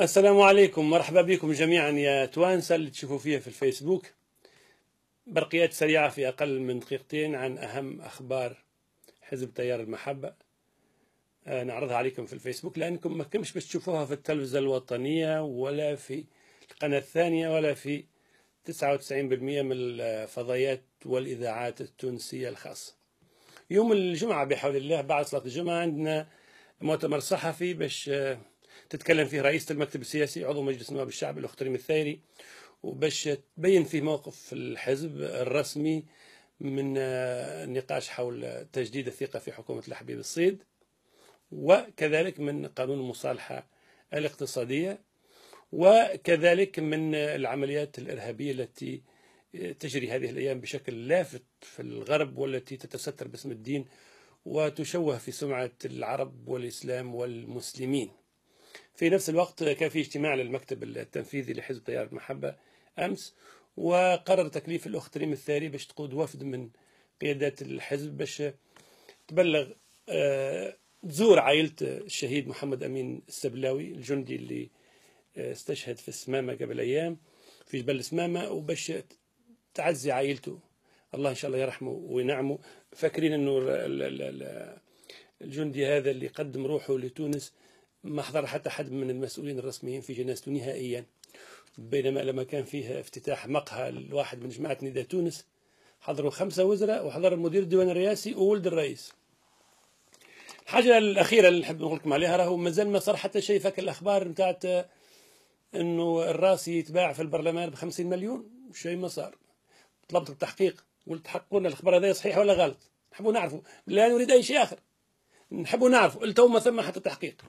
السلام عليكم مرحبا بكم جميعا يا توانسة اللي تشوفوا فيها في الفيسبوك برقيات سريعة في أقل من دقيقتين عن أهم أخبار حزب تيار المحبة آه، نعرضها عليكم في الفيسبوك لأنكم ما كمش باش تشوفوها في التلفزة الوطنية ولا في القناة الثانية ولا في 99% من الفضائيات والإذاعات التونسية الخاصة يوم الجمعة بحول الله بعد صلاة الجمعة عندنا مؤتمر صحفي باش آه، تتكلم فيه رئيسة المكتب السياسي عضو مجلس نواب الشعب الأخ تريم الثايري وباش تبين فيه موقف الحزب الرسمي من النقاش آه، حول تجديد الثقة في حكومة الحبيب الصيد وكذلك من قانون المصالحة الاقتصادية وكذلك من آه، العمليات الإرهابية التي آه، تجري هذه الأيام بشكل لافت في الغرب والتي تتستر باسم الدين وتشوه في سمعة العرب والإسلام والمسلمين في نفس الوقت كان في اجتماع للمكتب التنفيذي لحزب تيار المحبة أمس وقرر تكليف الأخت ريم الثاري باش تقود وفد من قيادات الحزب باش تبلغ آه، تزور عائلة الشهيد محمد أمين السبلاوي الجندي اللي آه، استشهد في السمامة قبل أيام في جبل السمامة وباش تعزي عائلته الله إن شاء الله يرحمه وينعمه فاكرين أنه الجندي هذا اللي قدم روحه لتونس ما حضر حتى حد من المسؤولين الرسميين في جنازته نهائيا بينما لما كان فيه افتتاح مقهى لواحد من جماعة نداء تونس حضروا خمسة وزراء وحضر المدير الديوان الرئاسي وولد الرئيس الحاجة الأخيرة اللي نحب نقول لكم عليها راهو مازال ما صار حتى شيء فك الأخبار نتاعت أنه الراس يتباع في البرلمان ب 50 مليون شيء ما صار طلبت التحقيق قلت حققوا الأخبار هذا صحيح ولا غلط نحبوا نعرفوا لا نريد أي شيء آخر نحبوا نعرفوا التو ما ثم حتى تحقيق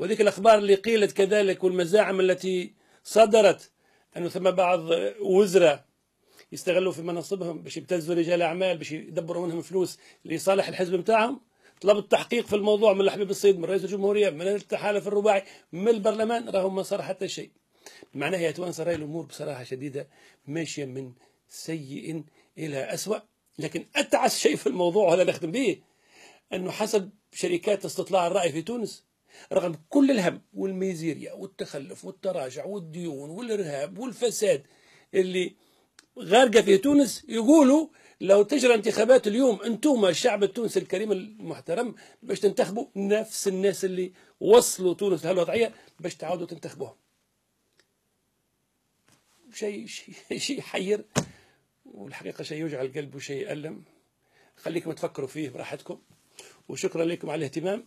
وذيك الأخبار اللي قيلت كذلك والمزاعم التي صدرت أنه ثم بعض وزراء يستغلوا في مناصبهم باش يبتزوا رجال أعمال باش يدبروا منهم فلوس لصالح الحزب نتاعهم طلبت تحقيق في الموضوع من الحبيب الصيد من رئيس الجمهورية من التحالف الرباعي من البرلمان راهم ما صار حتى شيء معناها يا توانسة راي الأمور بصراحة شديدة ماشية من سيء إلى اسوء لكن أتعس شيء في الموضوع وهذا نخدم به أنه حسب شركات استطلاع الرأي في تونس رغم كل الهم والميزيريا والتخلف والتراجع والديون والارهاب والفساد اللي غارقه في تونس يقولوا لو تجرى انتخابات اليوم انتم الشعب التونسي الكريم المحترم باش تنتخبوا نفس الناس اللي وصلوا تونس لهالوضعيه باش تعاودوا تنتخبوهم شيء شيء شيء يحير والحقيقه شيء يوجع القلب وشيء يألم خليكم تفكروا فيه براحتكم وشكرا لكم على الاهتمام